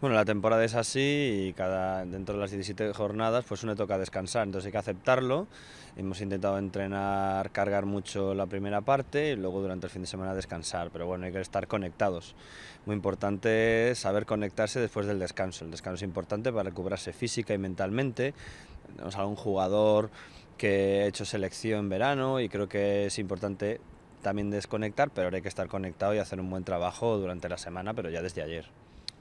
Bueno, la temporada es así y dentro de las 17 jornadas pues uno toca descansar, entonces hay que aceptarlo. Hemos intentado entrenar, cargar mucho la primera parte y luego durante el fin de semana descansar, pero bueno, hay que estar conectados. Muy importante saber conectarse después del descanso. El descanso es importante para recuperarse física y mentalmente. Tenemos a un jugador que ha hecho selección en verano y creo que es importante también desconectar, pero ahora hay que estar conectado y hacer un buen trabajo durante la semana, pero ya desde ayer.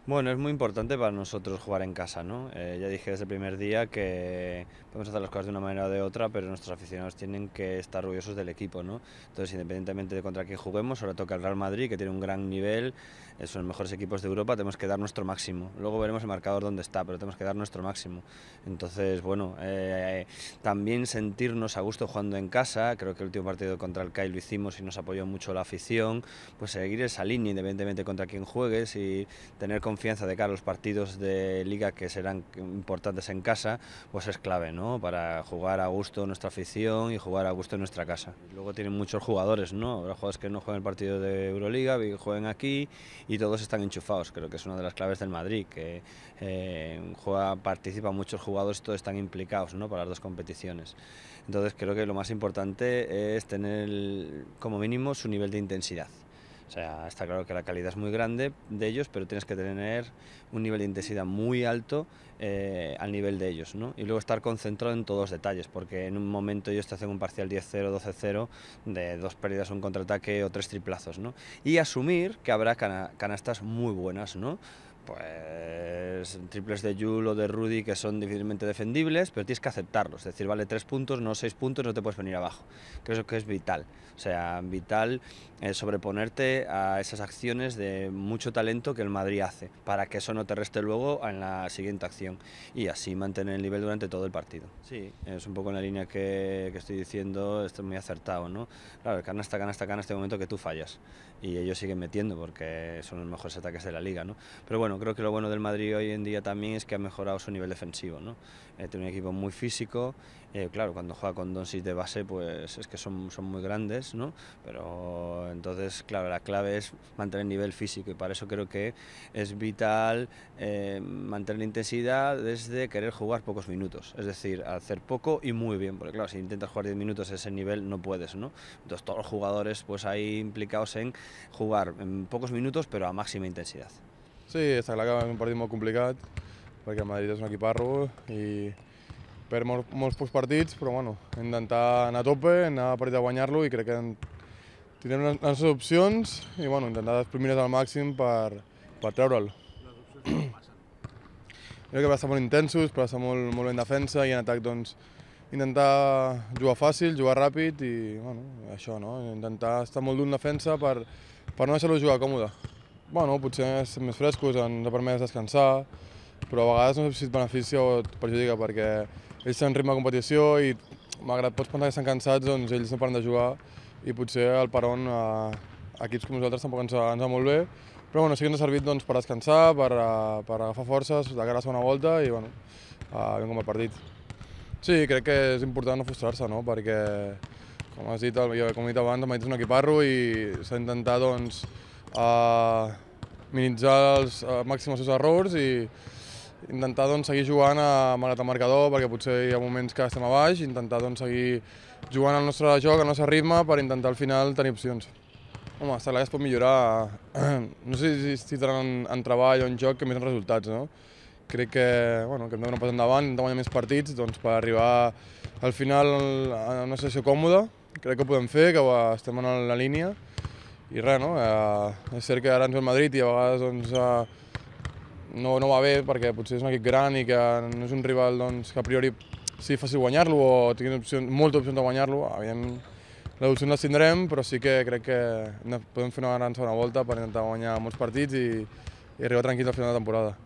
Bueno, es muy importante para nosotros jugar en casa, ¿no? Eh, ya dije desde el primer día que podemos hacer las cosas de una manera o de otra, pero nuestros aficionados tienen que estar orgullosos del equipo, ¿no? Entonces, independientemente de contra quién juguemos, ahora toca el Real Madrid, que tiene un gran nivel, eh, son los mejores equipos de Europa, tenemos que dar nuestro máximo. Luego veremos el marcador dónde está, pero tenemos que dar nuestro máximo. Entonces, bueno, eh, también sentirnos a gusto jugando en casa, creo que el último partido contra el CAI lo hicimos y nos apoyó mucho la afición, pues seguir esa línea, independientemente contra quién juegues y tener confianza confianza de cara a los partidos de liga que serán importantes en casa, pues es clave, ¿no? Para jugar a gusto nuestra afición y jugar a gusto en nuestra casa. Luego tienen muchos jugadores, ¿no? Habrá jugadores que no juegan el partido de Euroliga, juegan aquí y todos están enchufados. Creo que es una de las claves del Madrid, que eh, juega, participan muchos jugadores y todos están implicados, ¿no? Para las dos competiciones. Entonces creo que lo más importante es tener como mínimo su nivel de intensidad. O sea, está claro que la calidad es muy grande de ellos, pero tienes que tener un nivel de intensidad muy alto eh, al nivel de ellos, ¿no? Y luego estar concentrado en todos los detalles, porque en un momento ellos te hacen un parcial 10-0, 12-0, de dos pérdidas, un contraataque o tres triplazos, ¿no? Y asumir que habrá canastas muy buenas, ¿no? pues triples de Yul o de Rudy que son difícilmente defendibles, pero tienes que aceptarlos. Es decir, vale tres puntos, no seis puntos, no te puedes venir abajo. Creo que, que es vital. O sea, vital eh, sobreponerte a esas acciones de mucho talento que el Madrid hace, para que eso no te reste luego en la siguiente acción. Y así mantener el nivel durante todo el partido. Sí, es un poco en la línea que, que estoy diciendo, esto es muy acertado, ¿no? Claro, el canasta, canasta, canasta, este momento que tú fallas. Y ellos siguen metiendo porque son los mejores ataques de la liga, ¿no? Pero bueno, bueno, creo que lo bueno del Madrid hoy en día también es que ha mejorado su nivel defensivo, eh, tiene un equipo muy físico, eh, claro, cuando juega con Doncic de base, pues es que son, muy grandes, Pero entonces, claro, la clave es mantener el nivel físico y para eso creo que es vital eh, mantener la intensidad desde querer jugar pocos minutos, es decir, hacer poco y muy bien, porque claro, si intentas jugar 10 minutos a ese nivel no puedes, ¿no? Entonces todos los jugadores pues ahí implicados en jugar en pocos minutos pero a máxima intensidad. Sí, està clar que és un partit molt complicat, perquè el Madrid és un equiparro i per mol, molts pocs partits, però bueno, hem d'intentar anar a tope, anar a partit a guanyar-lo i crec que tindrem les nostres opcions i bueno, intentar desprimir-les al màxim per, per treure'l. Les opcions crec que va estar molt intensos, però va estar molt, molt ben defensa i en atac doncs, intentar jugar fàcil, jugar ràpid i bueno, això, no? intentar estar molt d'un defensa per, per no deixar-lo jugar còmode bueno, potser és més frescos, ens ha permès descansar, però a vegades no sé si et beneficia o et perjudica, perquè ells tenen ritme de competició i malgrat pots pensar que estan cansats, doncs ells no paren de jugar i potser el peron a, equips com nosaltres tampoc ens, ens va molt bé, però bueno, sí que ens ha servit doncs, per descansar, per, a, eh, per agafar forces de cara a la segona volta i bueno, a, eh, ben com el partit. Sí, crec que és important no frustrar-se, no? perquè com has dit, com he dit abans, el Madrid és un equiparro i s'ha intentat doncs, a minimitzar els màxims els seus errors i intentar doncs, seguir jugant a malgrat el marcador, perquè potser hi ha moments que estem a baix, intentar doncs, seguir jugant al nostre joc, al nostre ritme, per intentar al final tenir opcions. Home, està clar que es pot millorar, no sé si estarà en, en treball o en joc, que més en resultats, no? Crec que, bueno, que hem de donar pas endavant, hem de guanyar més partits doncs, per arribar al final a una sessió còmoda, crec que ho podem fer, que estem en la línia, i res, no? Eh, és cert que ara ens ve el Madrid i a vegades doncs, eh, no, no va bé perquè potser és un equip gran i que no és un rival doncs, que a priori sigui fàcil guanyar-lo o tinguin opció, molta opció de guanyar-lo. Evidentment, les opcions tindrem, però sí que crec que podem fer una gran segona volta per intentar guanyar molts partits i, i arribar tranquils al final de temporada.